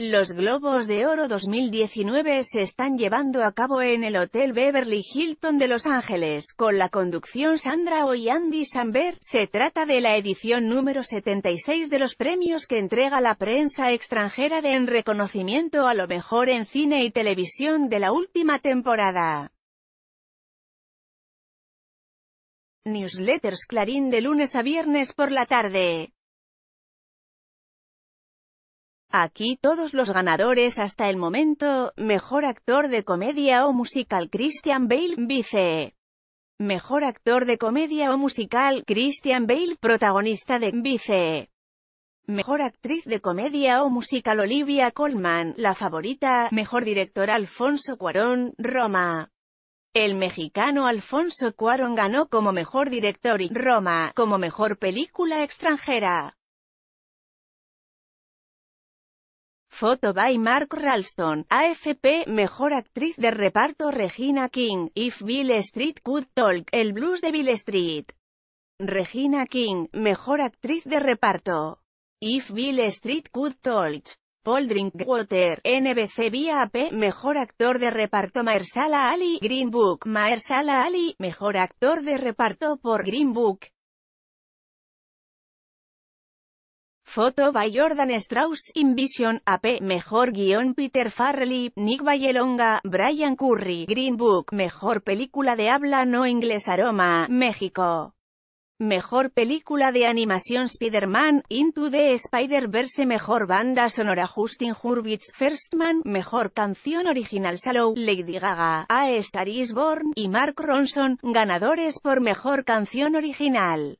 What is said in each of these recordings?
Los Globos de Oro 2019 se están llevando a cabo en el Hotel Beverly Hilton de Los Ángeles, con la conducción Sandra O y Andy Samberg. Se trata de la edición número 76 de los premios que entrega la prensa extranjera de en reconocimiento a lo mejor en cine y televisión de la última temporada. Newsletters Clarín de lunes a viernes por la tarde. Aquí todos los ganadores hasta el momento, Mejor Actor de Comedia o Musical Christian Bale, Vice. Mejor Actor de Comedia o Musical, Christian Bale, protagonista de Vice. Mejor Actriz de Comedia o Musical Olivia Colman, La Favorita, Mejor Director Alfonso Cuarón, Roma. El mexicano Alfonso Cuarón ganó como Mejor Director y Roma, como Mejor Película Extranjera. Foto by Mark Ralston, AFP, Mejor Actriz de Reparto Regina King, If Bill Street Could Talk, El Blues de Bill Street. Regina King, Mejor Actriz de Reparto. If Bill Street Could Talk. Paul Drinkwater, NBC vía Mejor Actor de Reparto Maersala Ali, Green Book, Maersala Ali, Mejor Actor de Reparto por Green Book. Foto by Jordan Strauss, Invision, AP, Mejor Guión Peter Farrelly, Nick Vallelonga, Brian Curry, Green Book, Mejor Película de Habla No Inglés Aroma, México. Mejor Película de Animación Spider-Man, Into the Spider-Verse Mejor Banda Sonora Justin Hurwitz First Man, Mejor Canción Original Shallow, Lady Gaga, A Star is Born, y Mark Ronson, ganadores por Mejor Canción Original.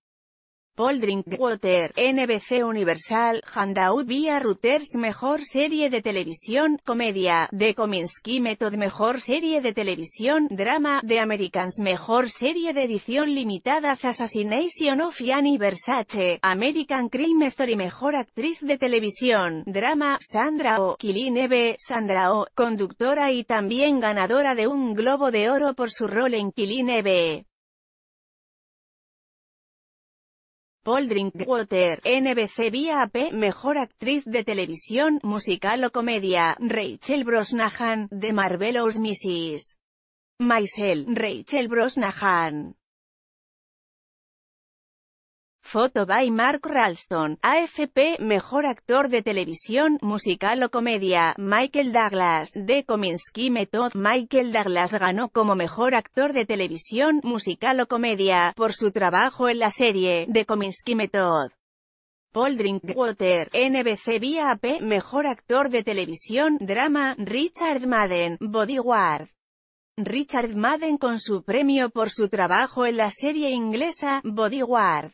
Paul Drinkwater, NBC Universal, Handout via Reuters Mejor serie de televisión, comedia, The Cominsky Method Mejor serie de televisión, drama, The Americans Mejor serie de edición limitada Assassination of Gianni Versace, American Crime Story Mejor actriz de televisión, drama, Sandra O, oh, Kilin Eve, Sandra O, conductora y también ganadora de un Globo de Oro por su rol en Kilin Eve. Paul Drinkwater, NBC vía AP, Mejor Actriz de Televisión, Musical o Comedia, Rachel Brosnahan, The Marvelous Mrs. Maisel, Rachel Brosnahan. Foto by Mark Ralston, AFP, Mejor Actor de Televisión, Musical o Comedia, Michael Douglas, The Cominsky Method, Michael Douglas ganó como Mejor Actor de Televisión, Musical o Comedia, por su trabajo en la serie, The Cominsky Method. Paul Drinkwater, NBC vía AP, Mejor Actor de Televisión, Drama, Richard Madden, Bodyguard. Richard Madden con su premio por su trabajo en la serie inglesa, Bodyguard.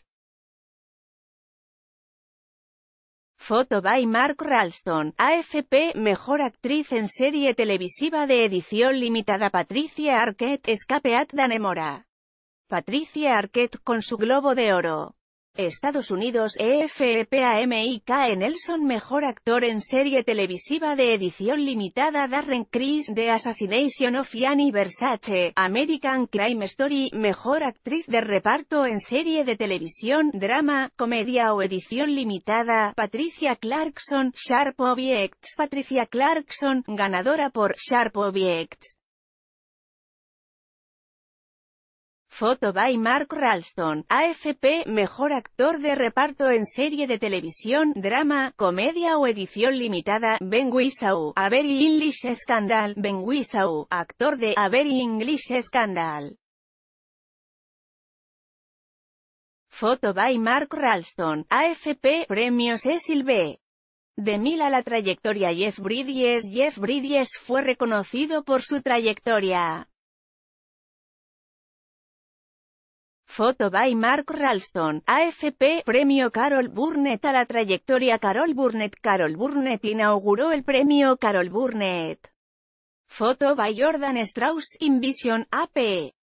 Foto by Mark Ralston, AFP, Mejor Actriz en Serie Televisiva de Edición Limitada Patricia Arquette, Escape at Danemora. Patricia Arquette con su Globo de Oro. Estados Unidos EFEPAMIK Nelson Mejor actor en serie televisiva de edición limitada Darren Criss de Assassination of Yanni Versace, American Crime Story Mejor actriz de reparto en serie de televisión, drama, comedia o edición limitada Patricia Clarkson, Sharp Objects Patricia Clarkson, ganadora por Sharp Objects Foto by Mark Ralston, AFP, mejor actor de reparto en serie de televisión, drama, comedia o edición limitada, Ben Whishaw, A Very English Scandal, Ben Whishaw, actor de A Very English Scandal. Foto by Mark Ralston, AFP, Premios Cecil B. De mil a la trayectoria Jeff Bridges Jeff Bridges fue reconocido por su trayectoria Foto by Mark Ralston, AFP, Premio Carol Burnett a la trayectoria Carol Burnett. Carol Burnett inauguró el premio Carol Burnett. Foto by Jordan Strauss, Invision, AP.